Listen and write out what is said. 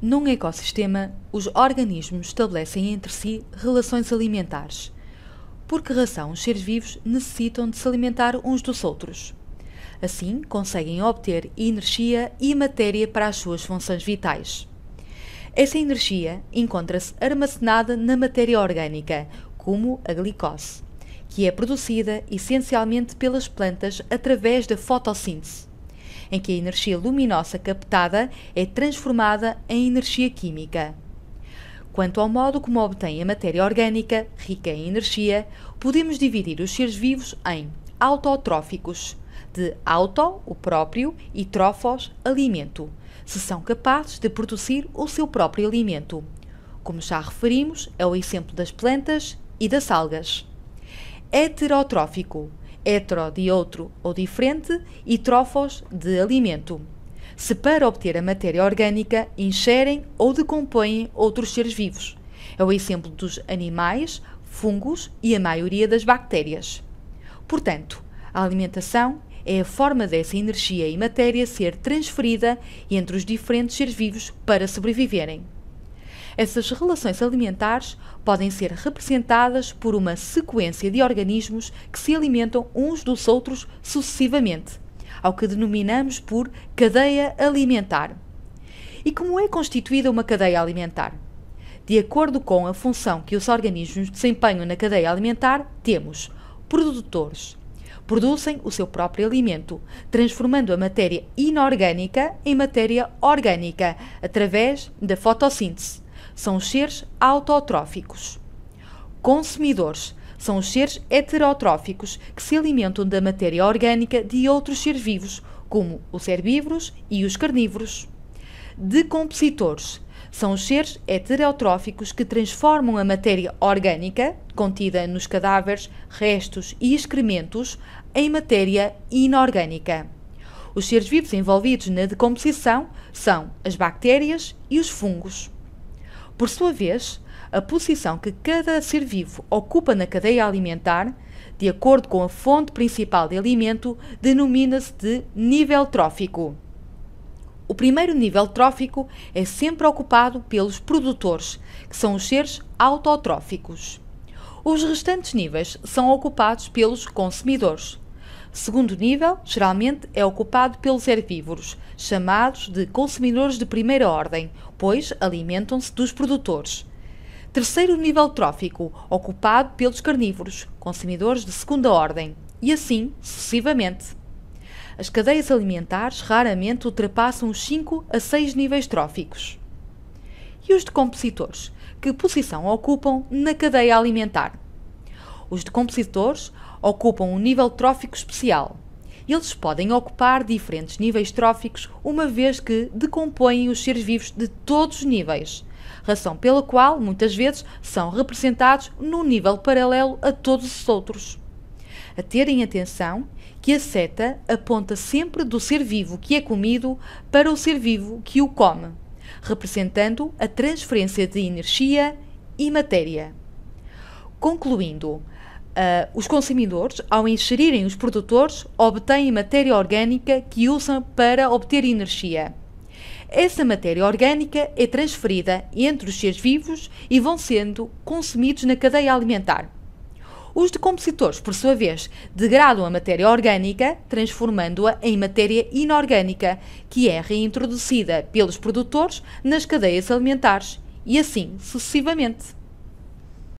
Num ecossistema, os organismos estabelecem entre si relações alimentares. Por que razão os seres vivos necessitam de se alimentar uns dos outros? Assim, conseguem obter energia e matéria para as suas funções vitais. Essa energia encontra-se armazenada na matéria orgânica, como a glicose, que é produzida essencialmente pelas plantas através da fotossíntese em que a energia luminosa captada é transformada em energia química. Quanto ao modo como obtém a matéria orgânica, rica em energia, podemos dividir os seres vivos em autotróficos, de auto, o próprio, e trofos, alimento, se são capazes de produzir o seu próprio alimento. Como já referimos, é o exemplo das plantas e das algas. Heterotrófico hetero de outro ou diferente e trófos de alimento. Se para obter a matéria orgânica ingerem ou decompõem outros seres vivos. É o exemplo dos animais, fungos e a maioria das bactérias. Portanto, a alimentação é a forma dessa energia e matéria ser transferida entre os diferentes seres vivos para sobreviverem. Essas relações alimentares podem ser representadas por uma sequência de organismos que se alimentam uns dos outros sucessivamente, ao que denominamos por cadeia alimentar. E como é constituída uma cadeia alimentar? De acordo com a função que os organismos desempenham na cadeia alimentar, temos produtores. Produzem o seu próprio alimento, transformando a matéria inorgânica em matéria orgânica através da fotossíntese são os seres autotróficos. Consumidores são os seres heterotróficos que se alimentam da matéria orgânica de outros seres vivos, como os herbívoros e os carnívoros. Decompositores são os seres heterotróficos que transformam a matéria orgânica, contida nos cadáveres, restos e excrementos, em matéria inorgânica. Os seres vivos envolvidos na decomposição são as bactérias e os fungos. Por sua vez, a posição que cada ser vivo ocupa na cadeia alimentar, de acordo com a fonte principal de alimento, denomina-se de nível trófico. O primeiro nível trófico é sempre ocupado pelos produtores, que são os seres autotróficos. Os restantes níveis são ocupados pelos consumidores. Segundo nível, geralmente é ocupado pelos herbívoros, chamados de consumidores de primeira ordem, pois alimentam-se dos produtores. Terceiro nível trófico, ocupado pelos carnívoros, consumidores de segunda ordem, e assim sucessivamente. As cadeias alimentares raramente ultrapassam os 5 a 6 níveis tróficos. E os decompositores? Que posição ocupam na cadeia alimentar? Os decompositores ocupam um nível trófico especial. Eles podem ocupar diferentes níveis tróficos, uma vez que decompõem os seres vivos de todos os níveis, razão pela qual muitas vezes são representados num nível paralelo a todos os outros. A terem atenção que a seta aponta sempre do ser vivo que é comido para o ser vivo que o come, representando a transferência de energia e matéria. Concluindo, Uh, os consumidores, ao ingerirem os produtores, obtêm matéria orgânica que usam para obter energia. Essa matéria orgânica é transferida entre os seres vivos e vão sendo consumidos na cadeia alimentar. Os decompositores, por sua vez, degradam a matéria orgânica, transformando-a em matéria inorgânica, que é reintroduzida pelos produtores nas cadeias alimentares, e assim sucessivamente.